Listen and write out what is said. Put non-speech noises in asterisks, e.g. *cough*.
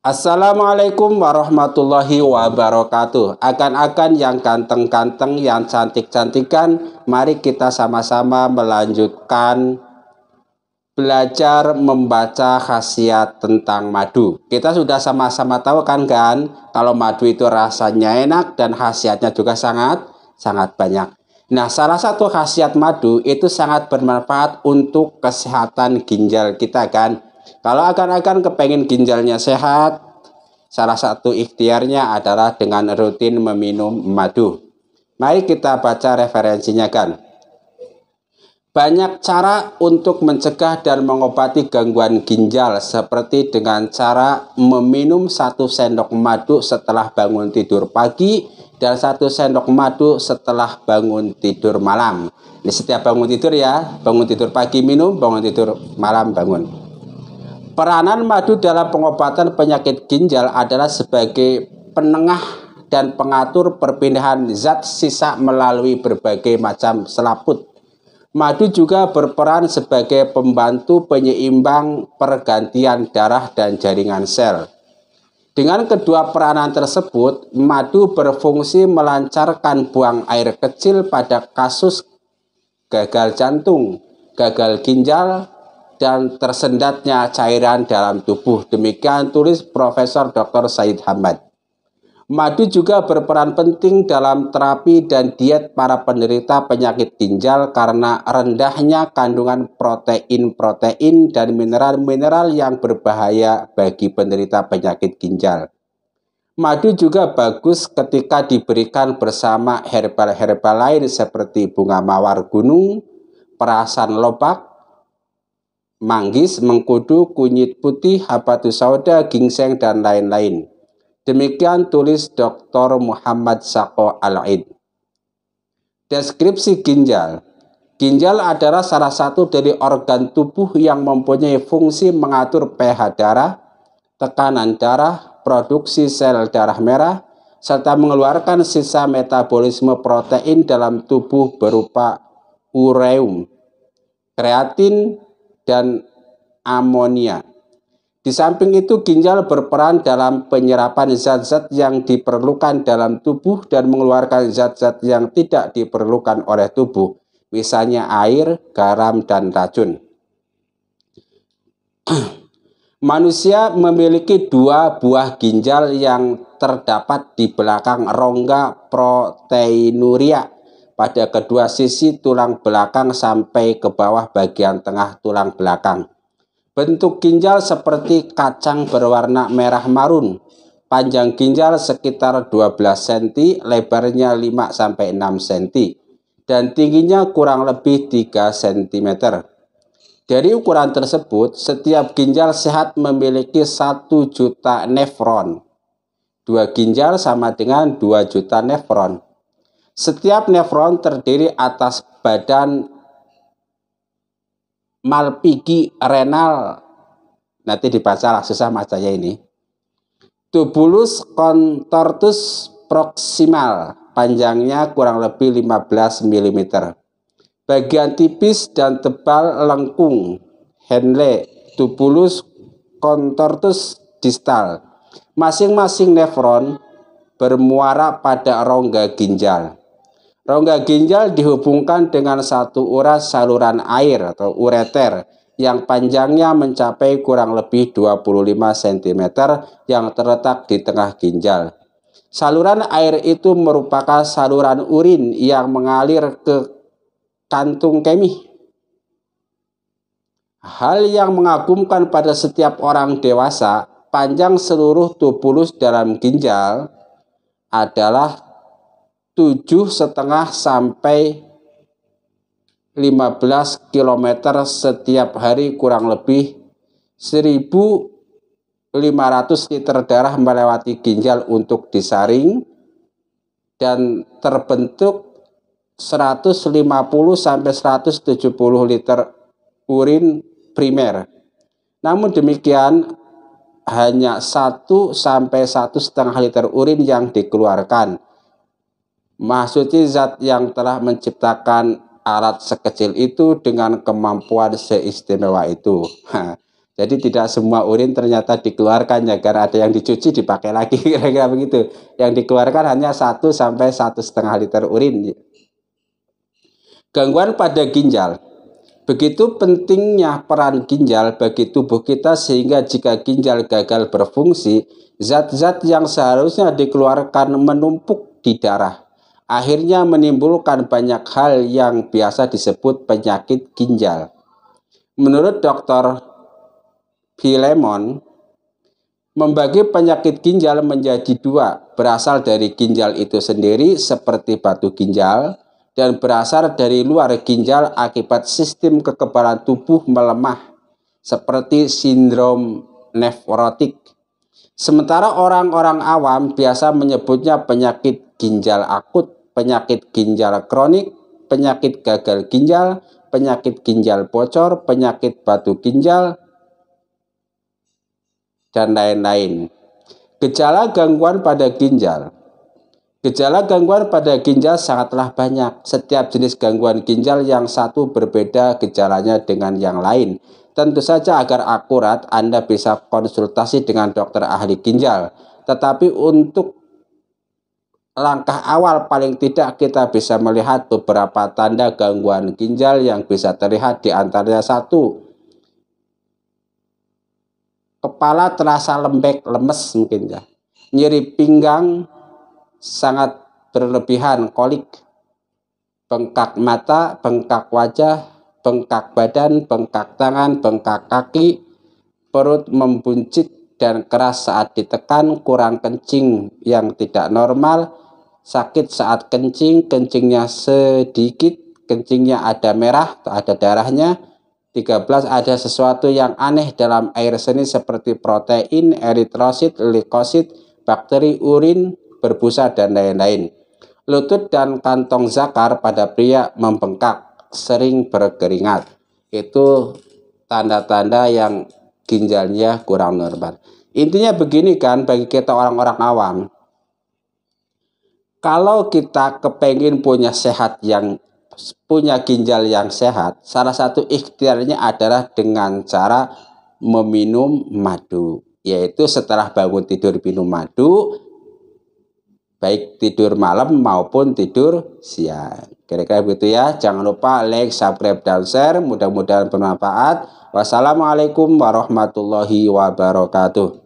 Assalamualaikum warahmatullahi wabarakatuh. Akan-akan yang kanteng-kanteng, yang cantik-cantikan, mari kita sama-sama melanjutkan belajar membaca khasiat tentang madu. Kita sudah sama-sama tahu kan kan kalau madu itu rasanya enak dan khasiatnya juga sangat sangat banyak. Nah, salah satu khasiat madu itu sangat bermanfaat untuk kesehatan ginjal kita kan. Kalau akan-akan kepengen ginjalnya sehat, salah satu ikhtiarnya adalah dengan rutin meminum madu. Mari kita baca referensinya kan. Banyak cara untuk mencegah dan mengobati gangguan ginjal seperti dengan cara meminum satu sendok madu setelah bangun tidur pagi dan satu sendok madu setelah bangun tidur malam. Di setiap bangun tidur ya, bangun tidur pagi minum, bangun tidur malam bangun. Peranan madu dalam pengobatan penyakit ginjal adalah sebagai penengah dan pengatur perpindahan zat sisa melalui berbagai macam selaput. Madu juga berperan sebagai pembantu penyeimbang pergantian darah dan jaringan sel. Dengan kedua peranan tersebut, madu berfungsi melancarkan buang air kecil pada kasus gagal jantung, gagal ginjal, dan tersendatnya cairan dalam tubuh. Demikian tulis Profesor Dr. Said Hamad. Madu juga berperan penting dalam terapi dan diet para penderita penyakit ginjal karena rendahnya kandungan protein-protein dan mineral-mineral yang berbahaya bagi penderita penyakit ginjal. Madu juga bagus ketika diberikan bersama herbal-herbal lain seperti bunga mawar gunung, perasan lobak, manggis, mengkudu, kunyit putih, hapatu sauda, gingseng, dan lain-lain. Demikian tulis Dr. Muhammad Sako Al-Aid. Deskripsi ginjal. Ginjal adalah salah satu dari organ tubuh yang mempunyai fungsi mengatur pH darah, tekanan darah, produksi sel darah merah, serta mengeluarkan sisa metabolisme protein dalam tubuh berupa ureum, kreatin, dan amonia. Di samping itu, ginjal berperan dalam penyerapan zat-zat yang diperlukan dalam tubuh dan mengeluarkan zat-zat yang tidak diperlukan oleh tubuh, misalnya air, garam, dan racun. *clears throat* Manusia memiliki dua buah ginjal yang terdapat di belakang rongga proteinuria pada kedua sisi tulang belakang sampai ke bawah bagian tengah tulang belakang. Bentuk ginjal seperti kacang berwarna merah marun. Panjang ginjal sekitar 12 cm, lebarnya 5-6 cm, dan tingginya kurang lebih 3 cm. Dari ukuran tersebut, setiap ginjal sehat memiliki 1 juta nefron. Dua ginjal sama dengan 2 juta nefron. Setiap nefron terdiri atas badan malpiki renal. Nanti dibaca lah, susah macanya ini. Tubulus contortus proximal, panjangnya kurang lebih 15 mm. Bagian tipis dan tebal lengkung, Henle, tubulus contortus distal. Masing-masing nefron bermuara pada rongga ginjal. Rongga ginjal dihubungkan dengan satu urat saluran air atau ureter yang panjangnya mencapai kurang lebih 25 cm yang terletak di tengah ginjal. Saluran air itu merupakan saluran urin yang mengalir ke kantung kemih. Hal yang mengagumkan pada setiap orang dewasa, panjang seluruh tubulus dalam ginjal adalah tujuh setengah sampai 15 km setiap hari kurang lebih 1.500 liter darah melewati ginjal untuk disaring dan terbentuk 150 sampai 170 liter urin primer. Namun demikian hanya 1 sampai satu setengah liter urin yang dikeluarkan Maksudnya zat yang telah menciptakan alat sekecil itu dengan kemampuan seistimewa itu. Jadi tidak semua urin ternyata dikeluarkan ya karena ada yang dicuci dipakai lagi *laughs* kira-kira begitu. Yang dikeluarkan hanya 1 sampai satu setengah liter urin. Gangguan pada ginjal. Begitu pentingnya peran ginjal bagi tubuh kita sehingga jika ginjal gagal berfungsi, zat-zat yang seharusnya dikeluarkan menumpuk di darah akhirnya menimbulkan banyak hal yang biasa disebut penyakit ginjal. Menurut Dr. Philemon, membagi penyakit ginjal menjadi dua, berasal dari ginjal itu sendiri seperti batu ginjal, dan berasal dari luar ginjal akibat sistem kekebalan tubuh melemah, seperti sindrom nefrotik. Sementara orang-orang awam biasa menyebutnya penyakit ginjal akut penyakit ginjal kronik, penyakit gagal ginjal, penyakit ginjal bocor, penyakit batu ginjal, dan lain-lain. Gejala gangguan pada ginjal. Gejala gangguan pada ginjal sangatlah banyak. Setiap jenis gangguan ginjal yang satu berbeda gejalanya dengan yang lain. Tentu saja agar akurat Anda bisa konsultasi dengan dokter ahli ginjal. Tetapi untuk langkah awal paling tidak kita bisa melihat beberapa tanda gangguan ginjal yang bisa terlihat di antaranya satu kepala terasa lembek lemes mungkin ya nyeri pinggang sangat berlebihan kolik bengkak mata bengkak wajah bengkak badan bengkak tangan bengkak kaki perut membuncit dan keras saat ditekan kurang kencing yang tidak normal sakit saat kencing, kencingnya sedikit, kencingnya ada merah atau ada darahnya. 13 ada sesuatu yang aneh dalam air seni seperti protein, eritrosit, leukosit, bakteri urin, berbusa dan lain-lain. Lutut dan kantong zakar pada pria membengkak, sering berkeringat. Itu tanda-tanda yang ginjalnya kurang normal. Intinya begini kan bagi kita orang-orang awam, kalau kita kepengen punya sehat yang punya ginjal yang sehat, salah satu ikhtiarnya adalah dengan cara meminum madu, yaitu setelah bangun tidur minum madu, baik tidur malam maupun tidur siang. Kira-kira begitu ya. Jangan lupa like, subscribe, dan share. Mudah-mudahan bermanfaat. Wassalamualaikum warahmatullahi wabarakatuh.